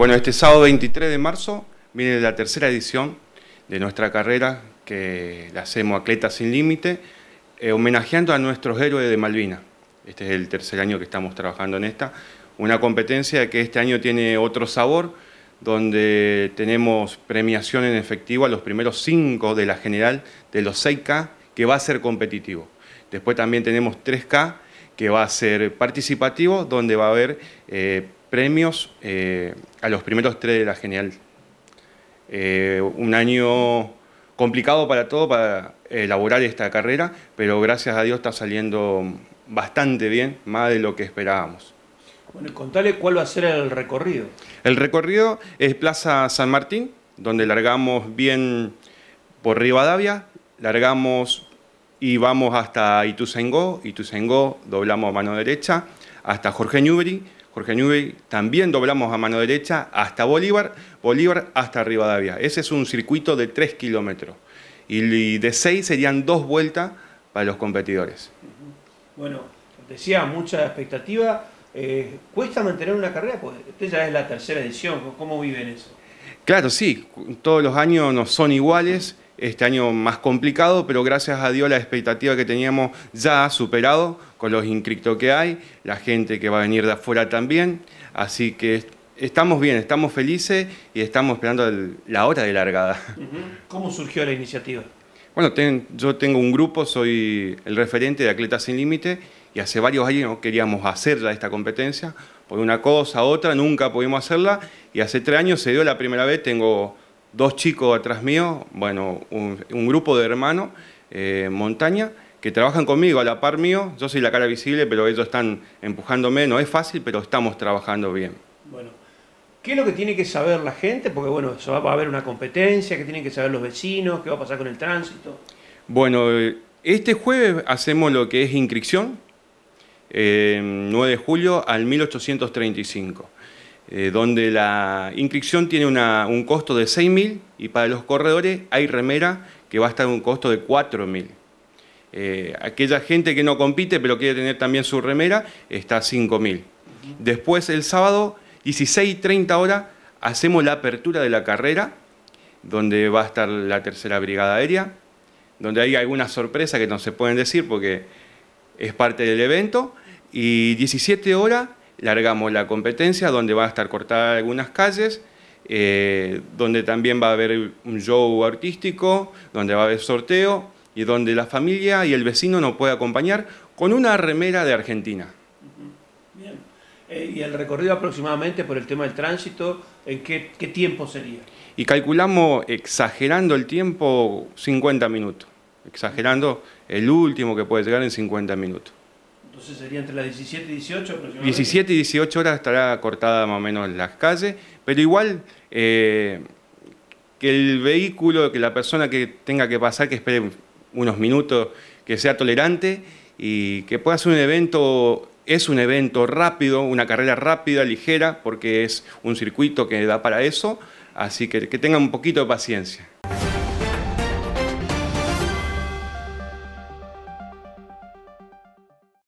Bueno, este sábado 23 de marzo viene la tercera edición de nuestra carrera que la hacemos Atletas Sin Límite, eh, homenajeando a nuestros héroes de Malvina. Este es el tercer año que estamos trabajando en esta. Una competencia que este año tiene otro sabor, donde tenemos premiación en efectivo a los primeros cinco de la general de los 6K, que va a ser competitivo. Después también tenemos 3K, que va a ser participativo, donde va a haber... Eh, premios eh, a los primeros tres de la Genial. Eh, un año complicado para todo, para eh, elaborar esta carrera, pero gracias a Dios está saliendo bastante bien, más de lo que esperábamos. Bueno, contale cuál va a ser el recorrido. El recorrido es Plaza San Martín, donde largamos bien por Rivadavia, largamos y vamos hasta Ituzaingó, Ituzaingó doblamos a mano derecha, hasta Jorge Newbery, Jorge también doblamos a mano derecha hasta Bolívar, Bolívar hasta Rivadavia. Ese es un circuito de 3 kilómetros. Y de 6 serían dos vueltas para los competidores. Bueno, decía, mucha expectativa. Eh, ¿Cuesta mantener una carrera? Pues esta ya es la tercera edición. ¿Cómo viven eso? Claro, sí. Todos los años no son iguales este año más complicado, pero gracias a Dios la expectativa que teníamos ya ha superado con los inscriptos que hay, la gente que va a venir de afuera también, así que estamos bien, estamos felices y estamos esperando la hora de largada. ¿Cómo surgió la iniciativa? Bueno, yo tengo un grupo, soy el referente de Atletas Sin Límite y hace varios años queríamos hacerla esta competencia, por una cosa, otra, nunca pudimos hacerla y hace tres años se dio la primera vez, tengo dos chicos atrás mío, bueno, un, grupo de hermanos, eh, montaña, que trabajan conmigo a la par mío. Yo soy la cara visible, pero ellos están empujándome. No es fácil, pero estamos trabajando bien. Bueno, ¿qué es lo que tiene que saber la gente? Porque bueno, va a haber una competencia, ¿qué tienen que saber los vecinos? ¿Qué va a pasar con el tránsito? Bueno, eh, este jueves hacemos lo que es inscripción, 9 eh, de julio al 1835. Eh, donde la inscripción tiene un costo de 6.000 y para los corredores hay remera que va a estar un costo de 4.000. Eh, aquella gente que no compite pero quiere tener también su remera está a 5.000. Después el sábado, 16.30 horas, hacemos la apertura de la carrera, donde va a estar la tercera brigada aérea, donde hay alguna sorpresa que no se pueden decir porque es parte del evento. Y 17 horas largamos la competencia donde va a estar cortada algunas calles, eh, donde también va a haber un show artístico, donde va a haber sorteo y donde la familia y el vecino nos puede acompañar con una remera de Argentina. Bien. Eh, ¿Y el recorrido aproximadamente por el tema del tránsito, en qué, qué tiempo sería? Y calculamos, exagerando el tiempo, 50 minutos. Exagerando, el último que puede llegar en 50 minutos. Entonces sería entre las 17 y 18 aproximadamente. 17 y 18 horas estará cortada más o menos las calles, pero igual eh, que el vehículo, que la persona que tenga que pasar, que espere unos minutos, que sea tolerante y que pueda hacer un evento es un evento rápido, una carrera rápida, ligera, porque es un circuito que da para eso, así que que tenga un poquito de paciencia.